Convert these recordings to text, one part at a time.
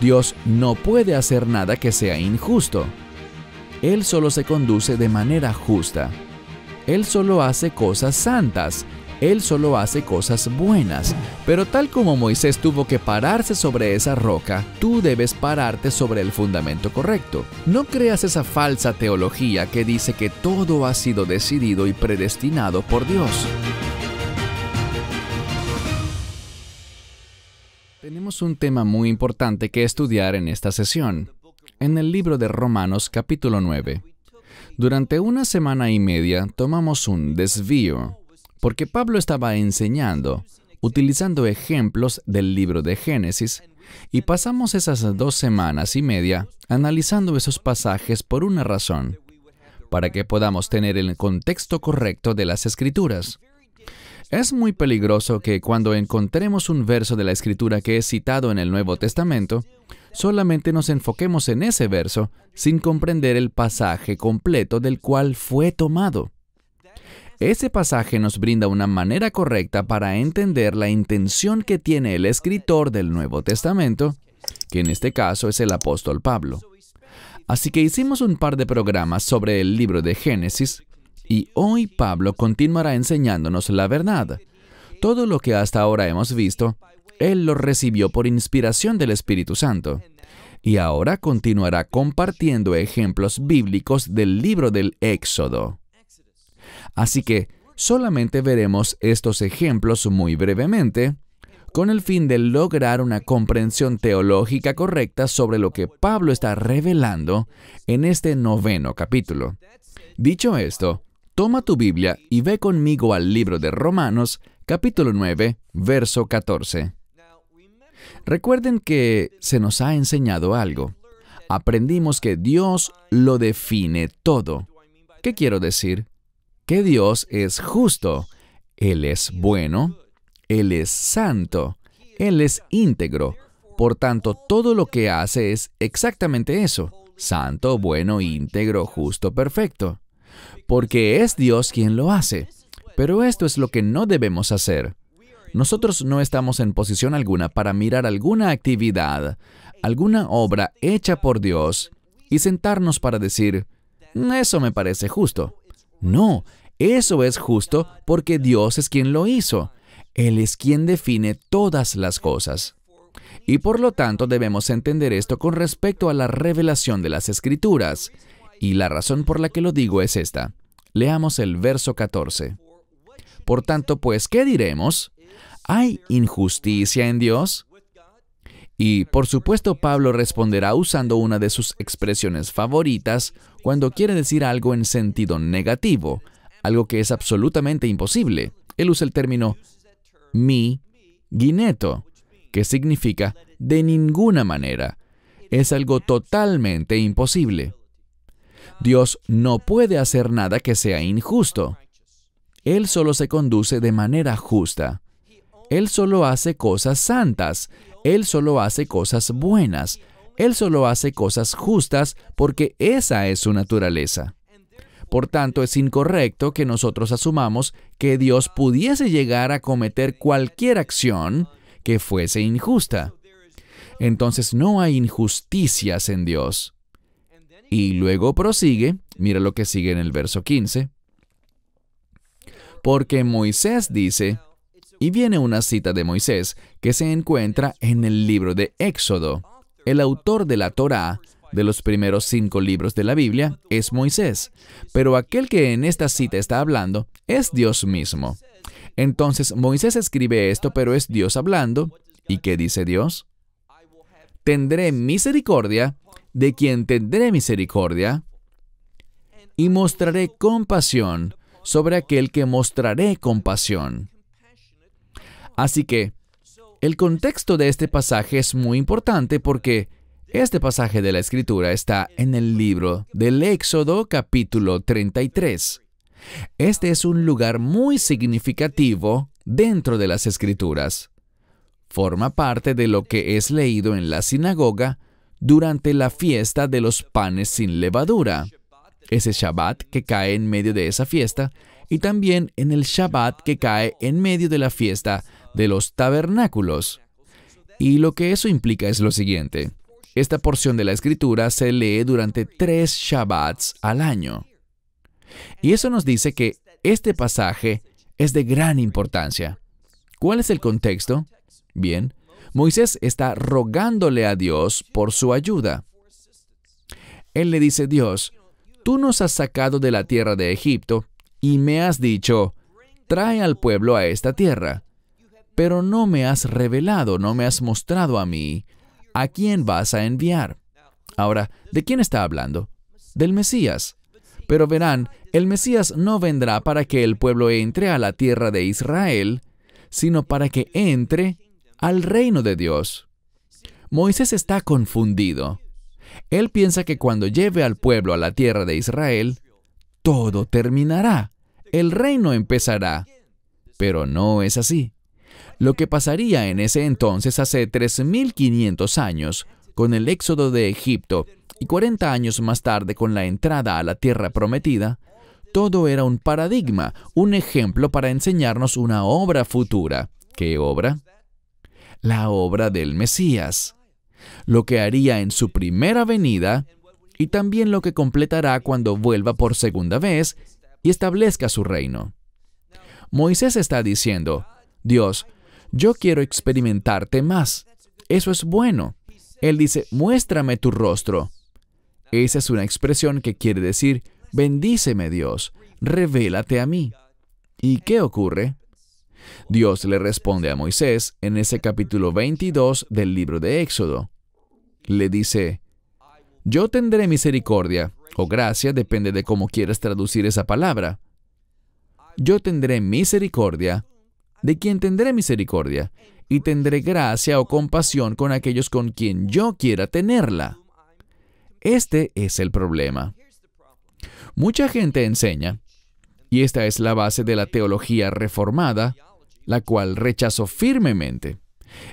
Dios no puede hacer nada que sea injusto. Él solo se conduce de manera justa. Él solo hace cosas santas. Él solo hace cosas buenas. Pero tal como Moisés tuvo que pararse sobre esa roca, tú debes pararte sobre el fundamento correcto. No creas esa falsa teología que dice que todo ha sido decidido y predestinado por Dios. un tema muy importante que estudiar en esta sesión, en el libro de Romanos capítulo 9. Durante una semana y media tomamos un desvío, porque Pablo estaba enseñando, utilizando ejemplos del libro de Génesis, y pasamos esas dos semanas y media analizando esos pasajes por una razón, para que podamos tener el contexto correcto de las escrituras. Es muy peligroso que cuando encontremos un verso de la Escritura que es citado en el Nuevo Testamento, solamente nos enfoquemos en ese verso sin comprender el pasaje completo del cual fue tomado. Ese pasaje nos brinda una manera correcta para entender la intención que tiene el escritor del Nuevo Testamento, que en este caso es el apóstol Pablo. Así que hicimos un par de programas sobre el libro de Génesis y hoy Pablo continuará enseñándonos la verdad. Todo lo que hasta ahora hemos visto, él lo recibió por inspiración del Espíritu Santo. Y ahora continuará compartiendo ejemplos bíblicos del libro del Éxodo. Así que solamente veremos estos ejemplos muy brevemente, con el fin de lograr una comprensión teológica correcta sobre lo que Pablo está revelando en este noveno capítulo. Dicho esto, Toma tu Biblia y ve conmigo al libro de Romanos, capítulo 9, verso 14. Recuerden que se nos ha enseñado algo. Aprendimos que Dios lo define todo. ¿Qué quiero decir? Que Dios es justo, Él es bueno, Él es santo, Él es íntegro. Por tanto, todo lo que hace es exactamente eso, santo, bueno, íntegro, justo, perfecto porque es Dios quien lo hace. Pero esto es lo que no debemos hacer. Nosotros no estamos en posición alguna para mirar alguna actividad, alguna obra hecha por Dios y sentarnos para decir, eso me parece justo. No, eso es justo porque Dios es quien lo hizo. Él es quien define todas las cosas. Y por lo tanto debemos entender esto con respecto a la revelación de las escrituras. Y la razón por la que lo digo es esta. Leamos el verso 14. Por tanto, pues, ¿qué diremos? ¿Hay injusticia en Dios? Y por supuesto Pablo responderá usando una de sus expresiones favoritas cuando quiere decir algo en sentido negativo, algo que es absolutamente imposible. Él usa el término mi guineto, que significa de ninguna manera. Es algo totalmente imposible. Dios no puede hacer nada que sea injusto. Él solo se conduce de manera justa. Él solo hace cosas santas. Él solo hace cosas buenas. Él solo hace cosas justas porque esa es su naturaleza. Por tanto, es incorrecto que nosotros asumamos que Dios pudiese llegar a cometer cualquier acción que fuese injusta. Entonces no hay injusticias en Dios. Y luego prosigue, mira lo que sigue en el verso 15. Porque Moisés dice, y viene una cita de Moisés que se encuentra en el libro de Éxodo. El autor de la Torá, de los primeros cinco libros de la Biblia, es Moisés, pero aquel que en esta cita está hablando es Dios mismo. Entonces Moisés escribe esto, pero es Dios hablando. ¿Y qué dice Dios? Tendré misericordia de quien tendré misericordia, y mostraré compasión sobre aquel que mostraré compasión. Así que, el contexto de este pasaje es muy importante porque este pasaje de la escritura está en el libro del Éxodo capítulo 33. Este es un lugar muy significativo dentro de las escrituras. Forma parte de lo que es leído en la sinagoga durante la fiesta de los panes sin levadura, ese Shabbat que cae en medio de esa fiesta, y también en el Shabbat que cae en medio de la fiesta de los tabernáculos. Y lo que eso implica es lo siguiente. Esta porción de la escritura se lee durante tres Shabbats al año. Y eso nos dice que este pasaje es de gran importancia. ¿Cuál es el contexto? Bien, Moisés está rogándole a Dios por su ayuda. Él le dice, Dios, tú nos has sacado de la tierra de Egipto y me has dicho, trae al pueblo a esta tierra, pero no me has revelado, no me has mostrado a mí a quién vas a enviar. Ahora, ¿de quién está hablando? Del Mesías. Pero verán, el Mesías no vendrá para que el pueblo entre a la tierra de Israel, sino para que entre al reino de Dios. Moisés está confundido. Él piensa que cuando lleve al pueblo a la tierra de Israel, todo terminará, el reino empezará. Pero no es así. Lo que pasaría en ese entonces hace 3.500 años con el éxodo de Egipto y 40 años más tarde con la entrada a la tierra prometida, todo era un paradigma, un ejemplo para enseñarnos una obra futura. ¿Qué obra? la obra del Mesías, lo que haría en su primera venida y también lo que completará cuando vuelva por segunda vez y establezca su reino. Moisés está diciendo, Dios, yo quiero experimentarte más. Eso es bueno. Él dice, muéstrame tu rostro. Esa es una expresión que quiere decir, bendíceme Dios, revélate a mí. ¿Y qué ocurre? Dios le responde a Moisés en ese capítulo 22 del libro de Éxodo. Le dice, yo tendré misericordia, o gracia, depende de cómo quieras traducir esa palabra. Yo tendré misericordia de quien tendré misericordia, y tendré gracia o compasión con aquellos con quien yo quiera tenerla. Este es el problema. Mucha gente enseña, y esta es la base de la teología reformada, la cual rechazó firmemente.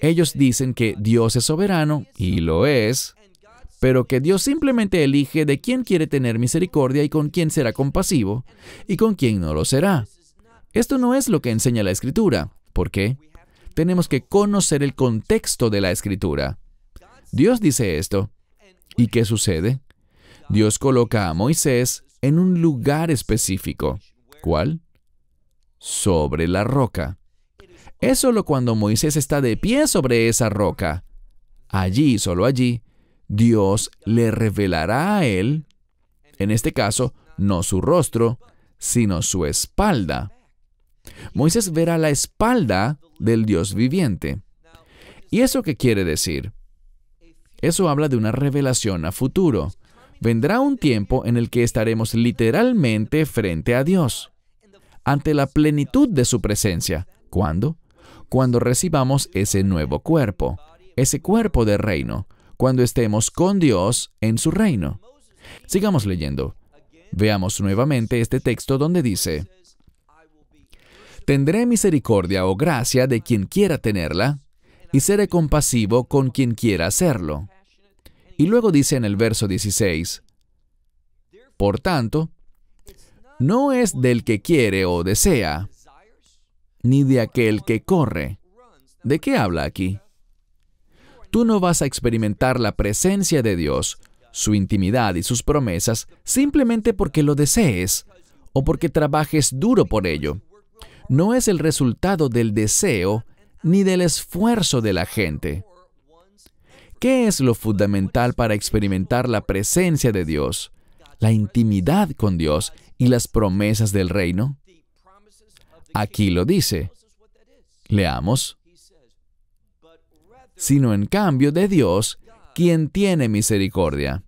Ellos dicen que Dios es soberano, y lo es, pero que Dios simplemente elige de quién quiere tener misericordia y con quién será compasivo y con quién no lo será. Esto no es lo que enseña la Escritura. ¿Por qué? Tenemos que conocer el contexto de la Escritura. Dios dice esto. ¿Y qué sucede? Dios coloca a Moisés en un lugar específico. ¿Cuál? Sobre la roca. Es solo cuando Moisés está de pie sobre esa roca. Allí, solo allí, Dios le revelará a él, en este caso, no su rostro, sino su espalda. Moisés verá la espalda del Dios viviente. ¿Y eso qué quiere decir? Eso habla de una revelación a futuro. Vendrá un tiempo en el que estaremos literalmente frente a Dios, ante la plenitud de su presencia. ¿Cuándo? cuando recibamos ese nuevo cuerpo, ese cuerpo de reino, cuando estemos con Dios en su reino. Sigamos leyendo. Veamos nuevamente este texto donde dice, Tendré misericordia o gracia de quien quiera tenerla, y seré compasivo con quien quiera hacerlo. Y luego dice en el verso 16, Por tanto, no es del que quiere o desea, ni de aquel que corre. ¿De qué habla aquí? Tú no vas a experimentar la presencia de Dios, su intimidad y sus promesas simplemente porque lo desees o porque trabajes duro por ello. No es el resultado del deseo ni del esfuerzo de la gente. ¿Qué es lo fundamental para experimentar la presencia de Dios, la intimidad con Dios y las promesas del reino? Aquí lo dice. Leamos. Sino en cambio de Dios, quien tiene misericordia.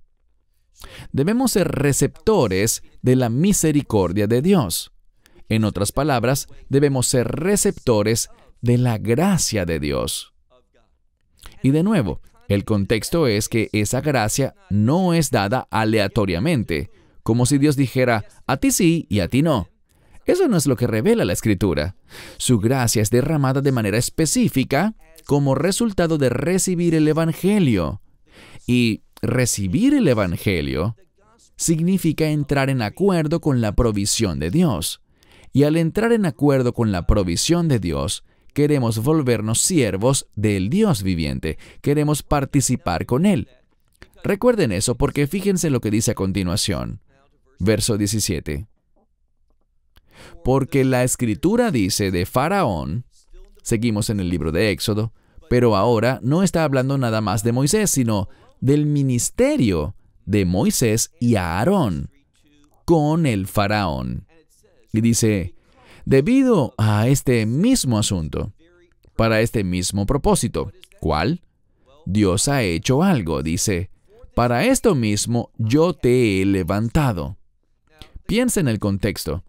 Debemos ser receptores de la misericordia de Dios. En otras palabras, debemos ser receptores de la gracia de Dios. Y de nuevo, el contexto es que esa gracia no es dada aleatoriamente, como si Dios dijera, a ti sí y a ti no. Eso no es lo que revela la escritura. Su gracia es derramada de manera específica como resultado de recibir el Evangelio. Y recibir el Evangelio significa entrar en acuerdo con la provisión de Dios. Y al entrar en acuerdo con la provisión de Dios, queremos volvernos siervos del Dios viviente, queremos participar con Él. Recuerden eso porque fíjense lo que dice a continuación. Verso 17. Porque la escritura dice de Faraón, seguimos en el libro de Éxodo, pero ahora no está hablando nada más de Moisés, sino del ministerio de Moisés y Aarón con el faraón. Y dice, debido a este mismo asunto, para este mismo propósito, ¿cuál? Dios ha hecho algo, dice, para esto mismo yo te he levantado. Piensa en el contexto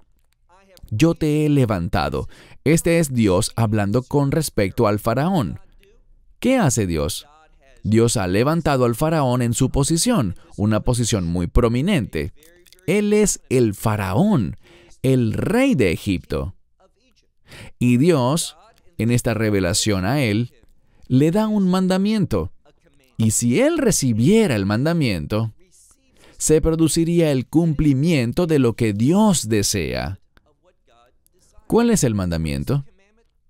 yo te he levantado. Este es Dios hablando con respecto al faraón. ¿Qué hace Dios? Dios ha levantado al faraón en su posición, una posición muy prominente. Él es el faraón, el rey de Egipto. Y Dios, en esta revelación a él, le da un mandamiento. Y si él recibiera el mandamiento, se produciría el cumplimiento de lo que Dios desea. ¿Cuál es el mandamiento?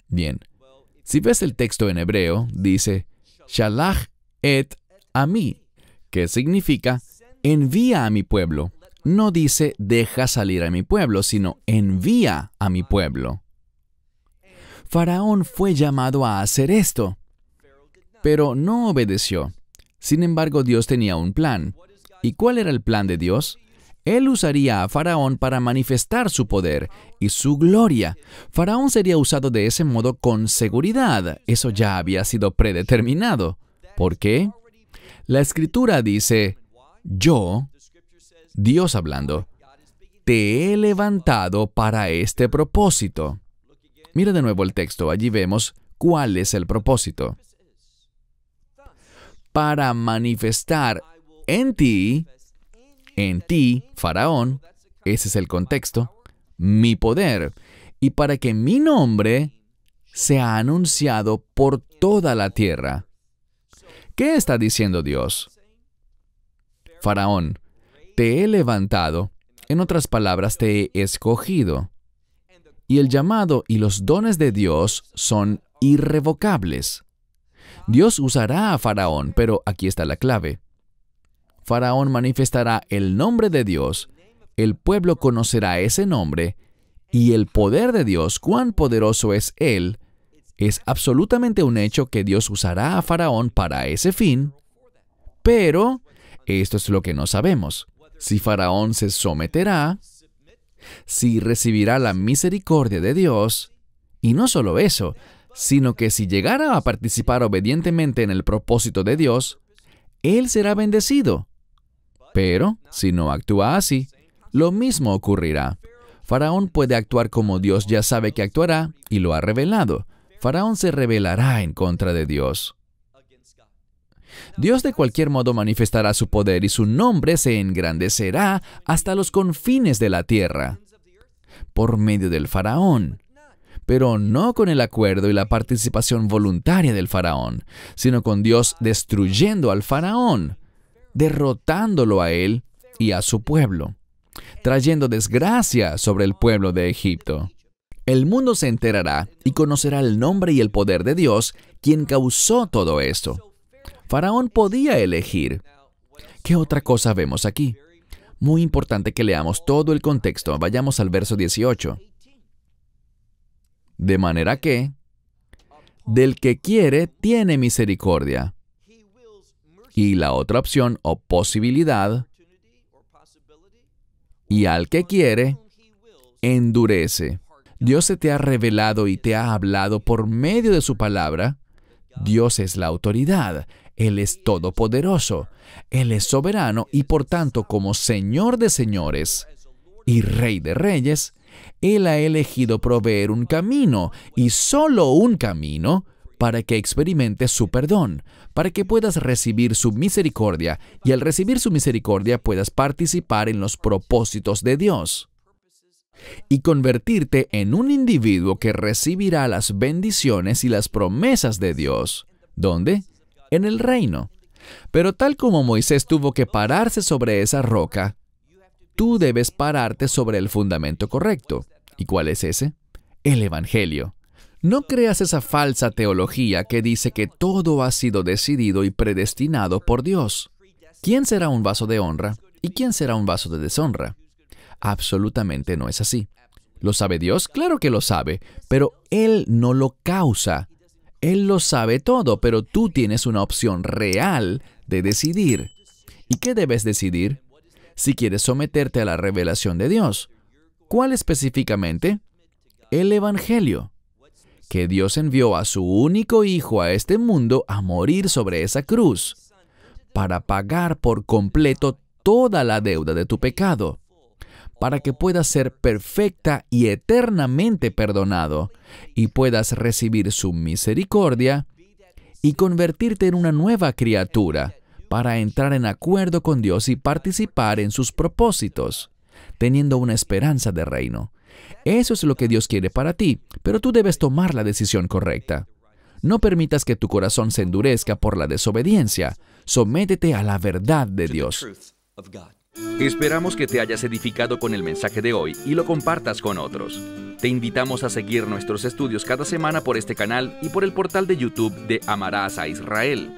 Bien, si ves el texto en hebreo, dice, Shalach et a mí, que significa, envía a mi pueblo. No dice, deja salir a mi pueblo, sino envía a mi pueblo. Faraón fue llamado a hacer esto, pero no obedeció. Sin embargo, Dios tenía un plan. ¿Y cuál era el plan de Dios? Él usaría a Faraón para manifestar su poder y su gloria. Faraón sería usado de ese modo con seguridad. Eso ya había sido predeterminado. ¿Por qué? La escritura dice, yo, Dios hablando, te he levantado para este propósito. Mira de nuevo el texto, allí vemos cuál es el propósito. Para manifestar en ti en ti, Faraón, ese es el contexto, mi poder, y para que mi nombre sea anunciado por toda la tierra. ¿Qué está diciendo Dios? Faraón, te he levantado, en otras palabras, te he escogido. Y el llamado y los dones de Dios son irrevocables. Dios usará a Faraón, pero aquí está la clave. Faraón manifestará el nombre de Dios, el pueblo conocerá ese nombre, y el poder de Dios, cuán poderoso es Él, es absolutamente un hecho que Dios usará a Faraón para ese fin, pero esto es lo que no sabemos. Si Faraón se someterá, si recibirá la misericordia de Dios, y no solo eso, sino que si llegara a participar obedientemente en el propósito de Dios, él será bendecido. Pero si no actúa así, lo mismo ocurrirá. Faraón puede actuar como Dios ya sabe que actuará y lo ha revelado. Faraón se rebelará en contra de Dios. Dios de cualquier modo manifestará su poder y su nombre se engrandecerá hasta los confines de la tierra por medio del faraón, pero no con el acuerdo y la participación voluntaria del faraón, sino con Dios destruyendo al faraón derrotándolo a él y a su pueblo, trayendo desgracia sobre el pueblo de Egipto. El mundo se enterará y conocerá el nombre y el poder de Dios, quien causó todo esto. Faraón podía elegir. ¿Qué otra cosa vemos aquí? Muy importante que leamos todo el contexto. Vayamos al verso 18. De manera que, del que quiere, tiene misericordia, y la otra opción o posibilidad, y al que quiere, endurece. Dios se te ha revelado y te ha hablado por medio de su palabra. Dios es la autoridad. Él es todopoderoso. Él es soberano y por tanto como Señor de señores y Rey de reyes, Él ha elegido proveer un camino y solo un camino para que experimentes su perdón, para que puedas recibir su misericordia y al recibir su misericordia puedas participar en los propósitos de Dios y convertirte en un individuo que recibirá las bendiciones y las promesas de Dios. ¿Dónde? En el reino. Pero tal como Moisés tuvo que pararse sobre esa roca, tú debes pararte sobre el fundamento correcto. ¿Y cuál es ese? El Evangelio. No creas esa falsa teología que dice que todo ha sido decidido y predestinado por Dios. ¿Quién será un vaso de honra y quién será un vaso de deshonra? Absolutamente no es así. ¿Lo sabe Dios? Claro que lo sabe, pero Él no lo causa. Él lo sabe todo, pero tú tienes una opción real de decidir. ¿Y qué debes decidir? Si quieres someterte a la revelación de Dios. ¿Cuál específicamente? El Evangelio que Dios envió a su único Hijo a este mundo a morir sobre esa cruz, para pagar por completo toda la deuda de tu pecado, para que puedas ser perfecta y eternamente perdonado, y puedas recibir su misericordia y convertirte en una nueva criatura, para entrar en acuerdo con Dios y participar en sus propósitos, teniendo una esperanza de reino. Eso es lo que Dios quiere para ti, pero tú debes tomar la decisión correcta. No permitas que tu corazón se endurezca por la desobediencia. Sométete a la verdad de Dios. Esperamos que te hayas edificado con el mensaje de hoy y lo compartas con otros. Te invitamos a seguir nuestros estudios cada semana por este canal y por el portal de YouTube de Amarás a Israel.